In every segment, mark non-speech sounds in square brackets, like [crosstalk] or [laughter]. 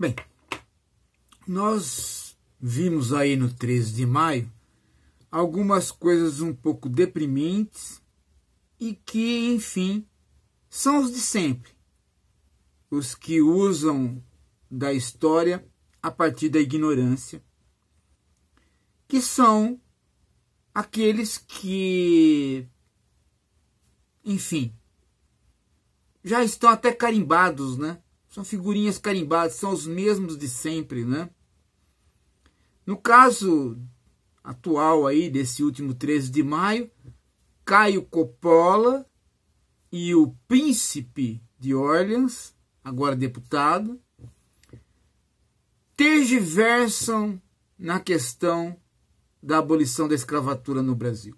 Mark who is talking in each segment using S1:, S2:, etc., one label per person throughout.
S1: Bem, nós vimos aí no 13 de maio algumas coisas um pouco deprimentes e que, enfim, são os de sempre. Os que usam da história a partir da ignorância, que são aqueles que, enfim, já estão até carimbados, né? São figurinhas carimbadas, são os mesmos de sempre, né? No caso atual aí, desse último 13 de maio, Caio Coppola e o príncipe de Orleans, agora deputado, tergiversam na questão da abolição da escravatura no Brasil.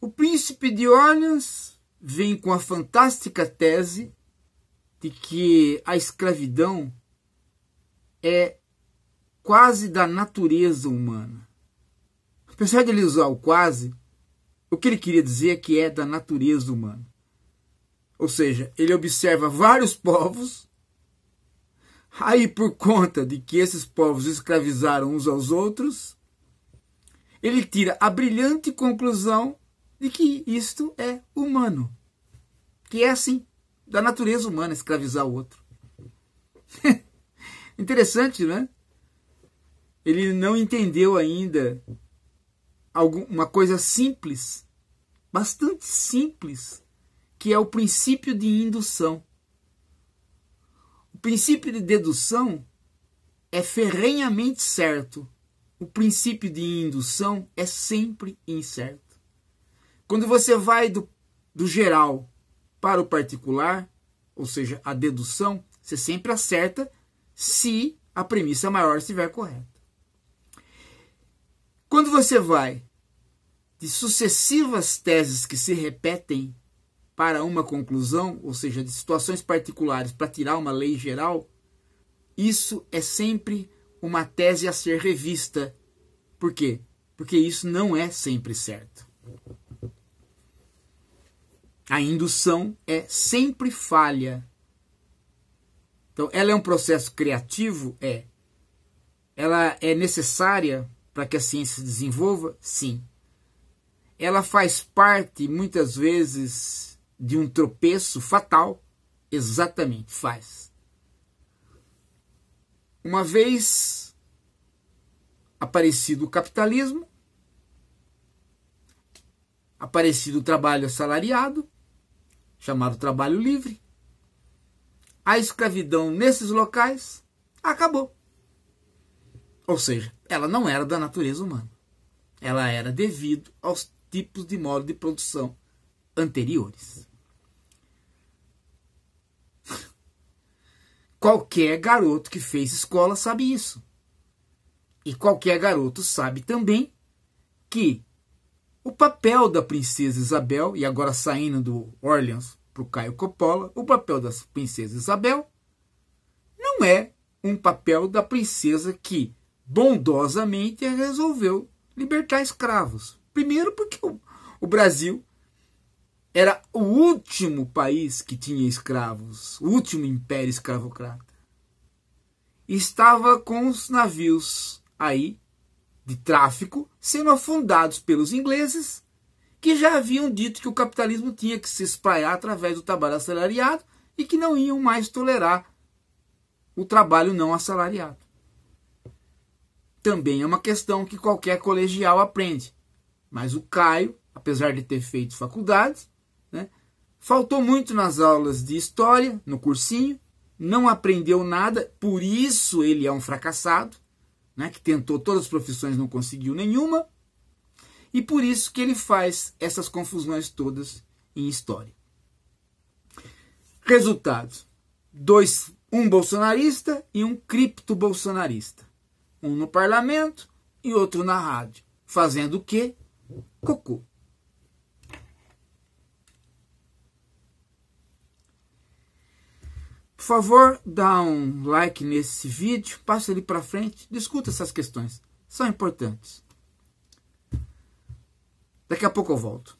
S1: O príncipe de Orleans vem com a fantástica tese de que a escravidão é quase da natureza humana. Apesar de ele usar o quase, o que ele queria dizer é que é da natureza humana. Ou seja, ele observa vários povos, aí por conta de que esses povos escravizaram uns aos outros, ele tira a brilhante conclusão de que isto é humano. Que é assim da natureza humana escravizar o outro. [laughs] Interessante, né? Ele não entendeu ainda uma coisa simples, bastante simples, que é o princípio de indução. O princípio de dedução é ferrenhamente certo. O princípio de indução é sempre incerto. Quando você vai do, do geral para o particular, ou seja, a dedução, você sempre acerta se a premissa maior estiver correta. Quando você vai de sucessivas teses que se repetem para uma conclusão, ou seja, de situações particulares para tirar uma lei geral, isso é sempre uma tese a ser revista. Por quê? Porque isso não é sempre certo. A indução é sempre falha. Então, ela é um processo criativo? É. Ela é necessária para que a ciência se desenvolva? Sim. Ela faz parte, muitas vezes, de um tropeço fatal? Exatamente, faz. Uma vez aparecido o capitalismo, aparecido o trabalho assalariado, chamado trabalho livre, a escravidão nesses locais acabou. Ou seja, ela não era da natureza humana. Ela era devido aos tipos de modo de produção anteriores. [laughs] Qualquer garoto que fez escola sabe isso. E qualquer garoto sabe também que o papel da princesa Isabel, e agora saindo do Orleans para o Caio Coppola, o papel da princesa Isabel não é um papel da princesa que bondosamente resolveu libertar escravos. Primeiro, porque o, Brasil era o último país que tinha escravos, o último império escravocrata. Estava com os navios aí de tráfico sendo afundados pelos ingleses, que já haviam dito que o capitalismo tinha que se espraiar através do trabalho assalariado e que não iam mais tolerar o trabalho não assalariado. Também é uma questão que qualquer colegial aprende. Mas o Caio, apesar de ter feito faculdade, né, faltou muito nas aulas de história, no cursinho, não aprendeu nada, por isso ele é um fracassado né, que tentou todas as profissões não conseguiu nenhuma, e por isso que ele faz essas confusões todas em história. Resultado: dois, um bolsonarista e um cripto-bolsonarista. Um no parlamento e outro na rádio. Fazendo o quê? Cocô. Por favor, dá um like nesse vídeo, passa ele para frente, discuta essas questões. São importantes. Daqui a pouco eu volto.